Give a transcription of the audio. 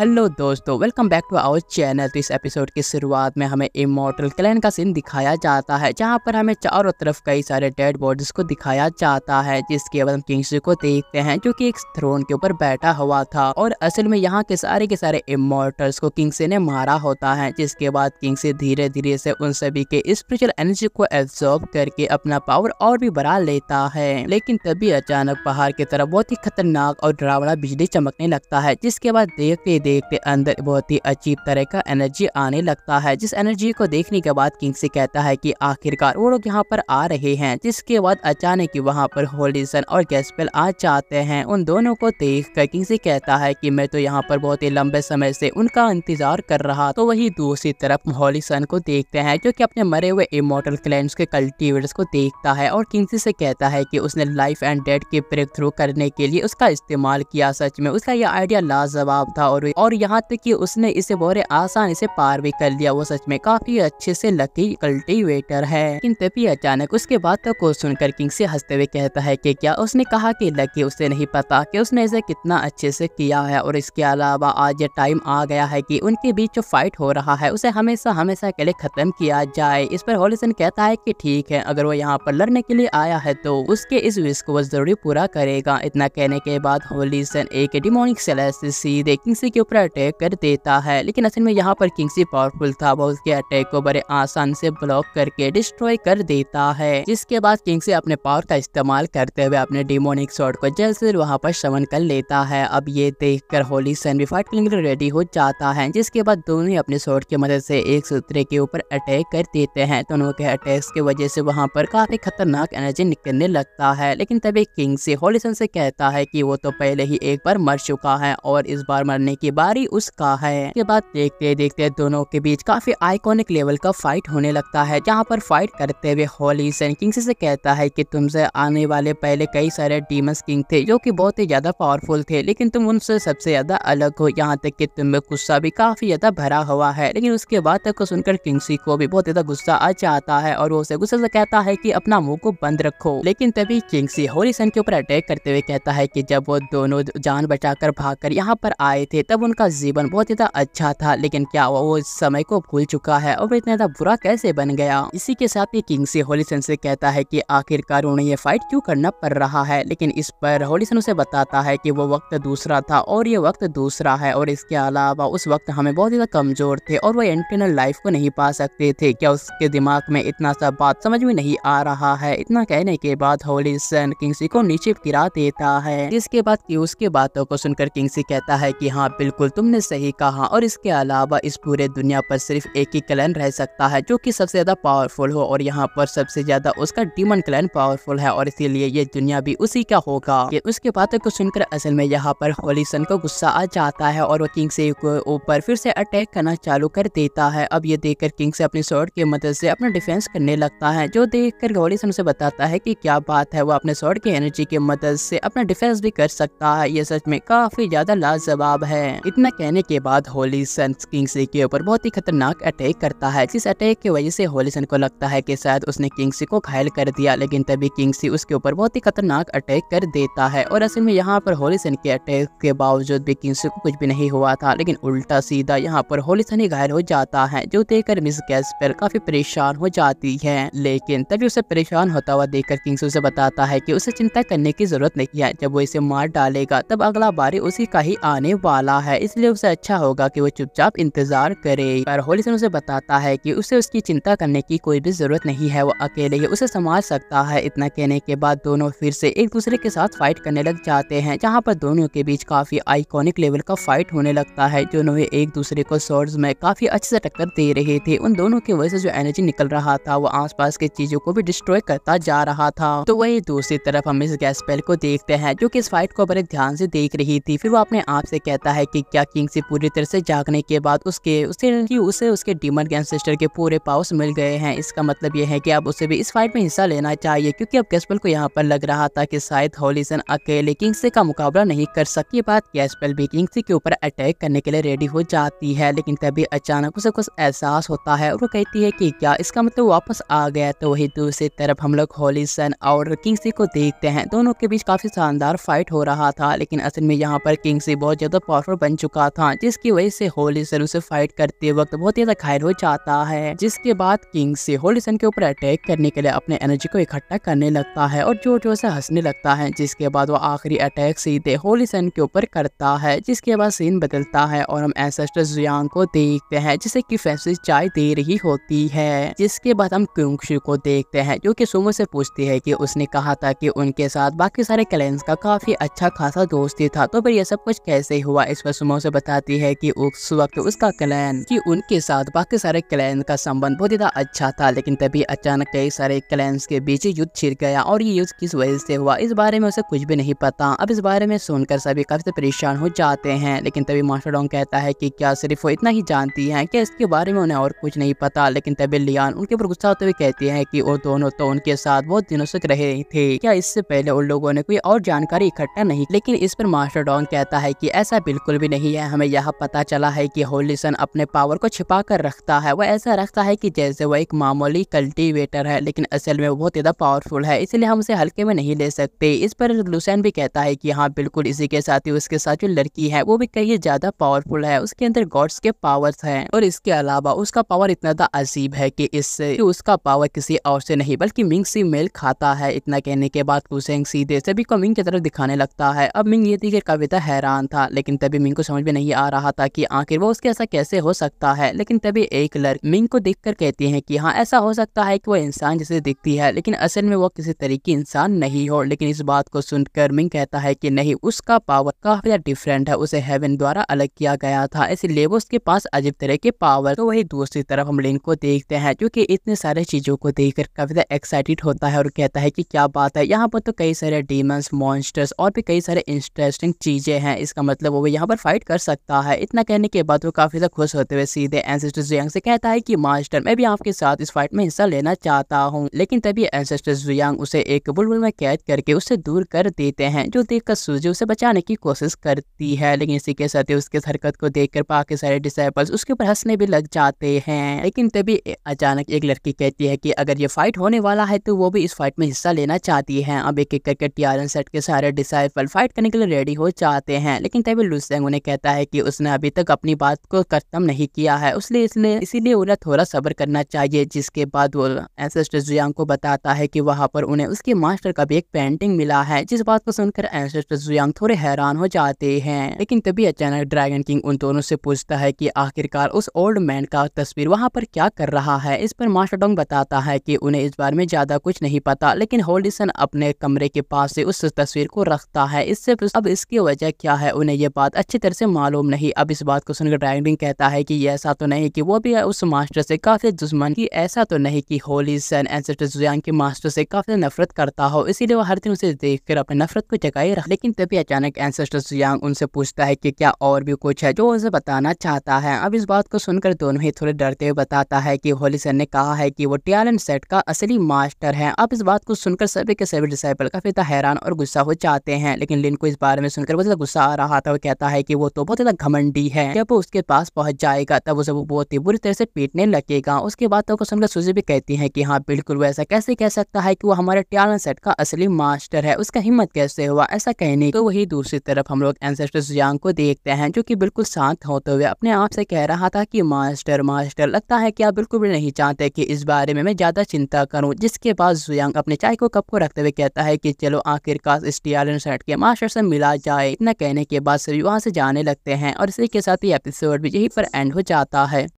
hello दोस्तों welcome back to our channel तो इस एपिसोड की शुरुआत में हमें इमोटल क्लैन का सीन दिखाया जाता है जहां पर हमें चारों तरफ कई सारे डेड बॉडीज को दिखाया जाता है जिसके बाद हम किंग्स को देखते हैं जो कि एक थ्रोन के ऊपर बैठा हुआ था और असल में यहाँ के सारे के सारे इमोटल्स को किंग्स ने मारा होता है जिसके बाद किंग्स धीरे धीरे से उन सभी के स्पिरिचुअल एनर्जी को एब्जॉर्ब करके अपना पावर और भी बढ़ा लेता है लेकिन तभी अचानक पहाड़ की तरफ बहुत ही खतरनाक और डरावना बिजली चमकने लगता है जिसके बाद देखते शरीर के अंदर बहुत ही अजीब तरह का एनर्जी आने लगता है जिस एनर्जी को देखने के बाद किंग से कहता है कि आखिरकार वो लोग यहाँ पर आ रहे हैं जिसके बाद अचानक ही वहाँ पर होल्डिसन और गैसपेल आ जाते हैं उन दोनों को देख कर किंग से कहता है की मैं तो यहाँ पर बहुत ही लंबे समय से उनका इंतजार कर रहा तो वही दूसरी तरफ होलिसन को देखते हैं जो की अपने मरे हुए इमोटल क्लैंड्स के कल्टिवेटर्स को देखता है और किंगसी से कहता है की उसने लाइफ एंड डेथ के ब्रेक थ्रू करने के लिए उसका इस्तेमाल किया सच में उसका यह आइडिया लाजवाब था और और यहाँ तक कि उसने इसे बोरे आसानी से पार भी कर लिया वो सच में काफी अच्छे से लकी कल्टीवेटर है लेकिन तभी अचानक उसके बात को सुनकर किंग से हंसते हुए कहता है कि क्या उसने कहा कि लकी उसे नहीं पता कि उसने इसे कितना अच्छे से किया है और इसके अलावा आज ये टाइम आ गया है कि उनके बीच जो फाइट हो रहा है उसे हमेशा हमेशा के लिए खत्म किया जाए इस पर होलिसन कहता है की ठीक है अगर वो यहाँ पर लड़ने के लिए आया है तो उसके इस विश को वो जरूरी पूरा करेगा इतना कहने के बाद होलिसन एक डिमोनिक सीधे किंग ऊपर अटैक कर देता है लेकिन असल में यहाँ पर किंगसी पावरफुल था वो उसके अटैक को बड़े आसान से ब्लॉक करके डिस्ट्रॉय कर देता है जिसके बाद किंगसी अपने पावर का इस्तेमाल करते हुए अपने डिमोनिक शॉर्ट को जल्द से वहाँ पर शवन कर लेता है अब ये देख कर होली सन भी रेडी हो जाता है जिसके बाद दोनों ही अपने शॉर्ट की मदद से एक सूत्रे के ऊपर अटैक कर देते हैं दोनों के अटैक की वजह से वहाँ पर काफी खतरनाक एनर्जी निकलने लगता है लेकिन तभी किंग्स होलीसन से कहता है की वो तो पहले ही एक बार मर चुका है और इस बार मरने की की बारी उसका है के बाद देखते देखते दोनों के बीच काफी आइकॉनिक लेवल का फाइट होने लगता है जहाँ पर फाइट करते हुए हॉली सैन किंग से कहता है की तुमसे आने वाले पहले कई सारे डीमस किंग थे जो की बहुत ही ज्यादा पावरफुल थे लेकिन तुम उनसे सबसे ज्यादा अलग हो यहाँ तक की तुम में गुस्सा भी काफी ज्यादा भरा हुआ है लेकिन उसके बाद तक को सुनकर किंगसी को भी बहुत ज्यादा गुस्सा आ जाता है और वो उसे गुस्से से कहता है कि अपना मुंह को बंद रखो लेकिन तभी किंगसी होली सन के ऊपर अटैक करते हुए कहता है कि जब वो दोनों जान बचाकर भागकर यहाँ पर आए थे तब तब उनका जीवन बहुत ज़्यादा अच्छा था लेकिन क्या वो इस समय को भूल चुका है और इतना ज़्यादा बुरा कैसे बन गया इसी के साथ ही किंग से होलीसन से कहता है कि आखिरकार उन्हें ये फाइट क्यों करना पड़ रहा है लेकिन इस पर होलीसन उसे बताता है कि वो वक्त दूसरा था और ये वक्त दूसरा है और इसके अलावा उस वक्त हमें बहुत ज़्यादा कमज़ोर थे और वह इंटरनल लाइफ को नहीं पा सकते थे क्या उसके दिमाग में इतना सा बात समझ में नहीं आ रहा है इतना कहने के बाद होलीसन किंगसी को नीचे गिरा देता है जिसके बाद उसके बातों को सुनकर किंगसी कहता है कि हाँ बिल्कुल बिल्कुल तुमने सही कहा और इसके अलावा इस पूरे दुनिया पर सिर्फ एक ही क्लैन रह सकता है जो कि सबसे ज़्यादा पावरफुल हो और यहाँ पर सबसे ज़्यादा उसका डीमन क्लैन पावरफुल है और इसीलिए ये दुनिया भी उसी का होगा ये उसके बातों को सुनकर असल में यहाँ पर होलीसन को गुस्सा आ जाता है और वो किंग से ऊपर फिर से अटैक करना चालू कर देता है अब ये देखकर किंग से अपनी शॉर्ट की मदद से अपना डिफेंस करने लगता है जो देख कर होलीसन उसे बताता है की क्या बात है वो अपने शॉर्ट की एनर्जी की मदद से अपना डिफेंस भी कर सकता है ये सच में काफी ज्यादा लाजवाब है हैं इतना कहने के बाद होली सन सी के ऊपर बहुत ही खतरनाक अटैक करता है जिस अटैक की वजह से होली सन को लगता है कि शायद उसने सी को घायल कर दिया लेकिन तभी सी उसके ऊपर बहुत ही खतरनाक अटैक कर देता है और असल में यहाँ पर होली सन के अटैक के बावजूद भी सी को कुछ भी नहीं हुआ था लेकिन उल्टा सीधा यहाँ पर होली सन ही घायल हो जाता है जो देखकर मिस गैस पर काफी परेशान हो जाती है लेकिन तभी उसे परेशान होता हुआ देखकर किंग्स उसे बताता है की उसे चिंता करने की जरूरत नहीं है जब वो इसे मार डालेगा तब अगला बारी उसी का ही आने वाला है है इसलिए उसे अच्छा होगा कि वो चुपचाप इंतजार करे पर होलीसन उसे बताता है कि उसे उसकी चिंता करने की कोई भी जरूरत नहीं है वो अकेले ही उसे संभाल सकता है इतना कहने के बाद दोनों फिर से एक दूसरे के साथ फाइट करने लग जाते हैं जहाँ पर दोनों के बीच काफी आइकोनिक लेवल का फाइट होने लगता है दोनों ही एक दूसरे को सोर्स में काफी अच्छे से टक्कर दे रहे थे उन दोनों की वजह से जो एनर्जी निकल रहा था वो पास की चीजों को भी डिस्ट्रॉय करता जा रहा था तो वही दूसरी तरफ हम इस गैस पेल को देखते हैं जो की इस फाइट को बड़े ध्यान से देख रही थी फिर वो अपने आप से कहता है की कि क्या किंग से पूरी तरह से जागने के बाद उसके उसे उसे उसके डीमन के एंसेस्टर के पूरे पावर्स मिल गए हैं इसका मतलब यह है कि अब उसे भी इस फाइट में हिस्सा लेना चाहिए क्योंकि अब कैसपल को यहाँ पर लग रहा था कि शायद होलीसन अकेले किंग से का मुकाबला नहीं कर सकती बात कैसपल भी किंगसे के ऊपर अटैक करने के लिए रेडी हो जाती है लेकिन तभी अचानक उसे कुछ एहसास होता है और वो कहती है की क्या इसका मतलब वापस आ गया तो वही दूसरी तरफ हम लोग होलीसन और किंगसी को देखते हैं दोनों के बीच काफी शानदार फाइट हो रहा था लेकिन असल में यहाँ पर किंगसी बहुत ज्यादा पावरफुल बन चुका था जिसकी वजह से होली सन उसे फाइट करते वक्त बहुत ज्यादा घायल हो जाता है जिसके बाद किंग से होली सन के ऊपर अटैक करने के लिए अपने एनर्जी को इकट्ठा करने लगता है और जोर जोर से हंसने लगता है जिसके बाद वो आखिरी अटैक सीधे होली सन के ऊपर करता है जिसके बाद सीन बदलता है और हम एसेस्टर जुयांग को देखते हैं जिसे की फैसले चाय दे रही होती है जिसके बाद हम क्यूंगशु को देखते हैं जो कि सुमो से पूछती है कि उसने कहा था कि उनके साथ बाकी सारे कैलेंस का काफी अच्छा खासा दोस्ती था तो फिर यह सब कुछ कैसे हुआ इस पर कसुमा से बताती है कि उस वक्त उसका क्लैन कि उनके साथ बाकी सारे क्लैन का संबंध बहुत ज्यादा अच्छा था लेकिन तभी अचानक कई सारे क्लैन के बीच युद्ध छिड़ गया और ये युद्ध किस वजह से हुआ इस बारे में उसे कुछ भी नहीं पता अब इस बारे में सुनकर सभी काफी तो परेशान हो जाते हैं लेकिन तभी मास्टर डोंग कहता है की क्या सिर्फ वो इतना ही जानती है क्या इसके बारे में उन्हें और कुछ नहीं पता लेकिन तभी लियान उनके ऊपर गुस्सा होते हुए कहती है की वो दोनों तो उनके साथ बहुत दिनों से रहे थे क्या इससे पहले उन लोगों ने कोई और जानकारी इकट्ठा नहीं लेकिन इस पर मास्टर डोंग कहता है की ऐसा बिल्कुल भी नहीं है हमें यह पता चला है कि होलिसन अपने पावर को छिपा कर रखता है वह ऐसा रखता है कि जैसे वह एक मामूली कल्टीवेटर है लेकिन असल में वो बहुत ज़्यादा पावरफुल है इसलिए हम उसे हल्के में नहीं ले सकते इस पर लुसैन भी कहता है कि हाँ बिल्कुल इसी के साथ ही उसके साथ जो लड़की है वो भी कहीं ज़्यादा पावरफुल है उसके अंदर गॉड्स के पावर्स है और इसके अलावा उसका पावर इतना ज़्यादा अजीब है की इससे उसका पावर किसी और से नहीं बल्कि मिंग से मेल खाता है इतना कहने के बाद लुसैन सीधे सभी को मिंग की तरफ दिखाने लगता है अब मिंग ये थी कि कविता हैरान था लेकिन तभी मिंग मिंग को समझ में नहीं आ रहा था कि आखिर वो उसके ऐसा कैसे हो सकता है लेकिन तभी एक लड़की मिंग को देख कर कहती है कि हाँ ऐसा हो सकता है कि वो इंसान जैसे दिखती है लेकिन असल में वो किसी तरीके इंसान नहीं हो लेकिन इस बात को सुनकर मिंग कहता है की नहीं उसका पावर काफी डिफरेंट है उसे हेवन द्वारा अलग किया गया था इसलिए वो उसके पास अजीब तरह के पावर तो वही दूसरी तरफ हम लिंग को देखते हैं जो कि इतने सारे चीजों को देखकर ज्यादा एक्साइटेड होता है और कहता है कि क्या बात है यहाँ पर तो कई सारे डीमंस मॉन्स्टर्स और भी कई सारे इंटरेस्टिंग चीजें हैं इसका मतलब वो यहाँ पर फाइट कर सकता है इतना कहने के बाद वो काफी ज्यादा खुश होते हुए सीधे एंसेस्टर जुयांग से कहता है कि मास्टर मैं भी आपके साथ इस फाइट में हिस्सा लेना चाहता हूँ लेकिन तभी एंसेस्टर जुयांग उसे एक बुलबुल में कैद करके उसे दूर कर देते हैं जो देख कर सूजी उसे बचाने की कोशिश करती है लेकिन इसी के साथ उसके हरकत को देख कर पाके सारे डिसाइपल्स उसके ऊपर हंसने भी लग जाते हैं लेकिन तभी अचानक एक लड़की कहती है की अगर ये फाइट होने वाला है तो वो भी इस फाइट में हिस्सा लेना चाहती है अब एक एक करके टीआरएन सेट के सारे डिसाइपल फाइट करने के लिए रेडी हो जाते हैं लेकिन तभी लुसेंग उन्हें कहता है कि उसने अभी तक अपनी बात को खत्म नहीं किया है उसने इसने इसीलिए उन्हें थोड़ा सब्र करना चाहिए जिसके बाद वो एंसेस्टर जुयांग को बताता है की वहाँ पर उन्हें उसके मास्टर का भी एक पेंटिंग मिला है जिस बात को सुनकर एंसेस्टर जुयांग थोड़े हैरान हो जाते हैं लेकिन तभी अचानक ड्रैगन किंग उन दोनों से पूछता है की आखिरकार उस ओल्ड मैन का तस्वीर वहाँ पर क्या कर रहा है इस पर मास्टर डोंग बताता है की उन्हें इस बारे में ज्यादा कुछ नहीं पता लेकिन होल्डिसन अपने कमरे के पास से उस तस्वीर को रखता है इससे अब इसकी वजह क्या है उन्हें यह बात अच्छी अच्छी तरह से मालूम नहीं अब इस बात को सुनकर ड्राइविंग कहता है कि ऐसा तो नहीं कि वो भी उस मास्टर से काफी दुश्मन की ऐसा तो नहीं कि होली सन एंसेस्टर के मास्टर से काफी नफरत करता हो इसीलिए वो हर दिन उसे देख कर अपने नफरत को जगाए रख लेकिन तभी अचानक एंसेस्टर जुयांग उनसे पूछता है कि क्या और भी कुछ है जो उसे बताना चाहता है अब इस बात को सुनकर दोनों ही थोड़े डरते हुए बताता है कि होली सन ने कहा है कि वो टियालन सेट का असली मास्टर है अब इस बात को सुनकर सभी के सभी डिसाइपल काफी तो हैरान और गुस्सा हो जाते हैं लेकिन लिन को इस बारे में सुनकर बहुत गुस्सा आ रहा था वो कहता है कि वो तो बहुत ज्यादा घमंडी है जब वो उसके पास पहुंच जाएगा तब उसे वो बहुत ही बुरी तरह से पीटने लगेगा उसके बाद तो सुनकर सुजी भी कहती है की हाँ बिल्कुल वो ऐसा कैसे कह सकता है की वो हमारे टियालन सेट का असली मास्टर है उसका हिम्मत कैसे हुआ ऐसा कहने को तो वही दूसरी तरफ हम लोग एंसेस्टर सुजांग को देखते हैं जो की बिल्कुल शांत होते हुए अपने आप से कह रहा था की मास्टर मास्टर लगता है की आप बिल्कुल भी नहीं चाहते की इस बारे में मैं ज्यादा चिंता करूँ जिसके बाद जुयांग अपने चाय को कप को रखते हुए कहता है की चलो आखिरकार इस टियालन सेट के मास्टर से मिला जाए इतना कहने के बाद सभी वहाँ से जाने लगते हैं और इसी के साथ ही एपिसोड भी यहीं पर एंड हो जाता है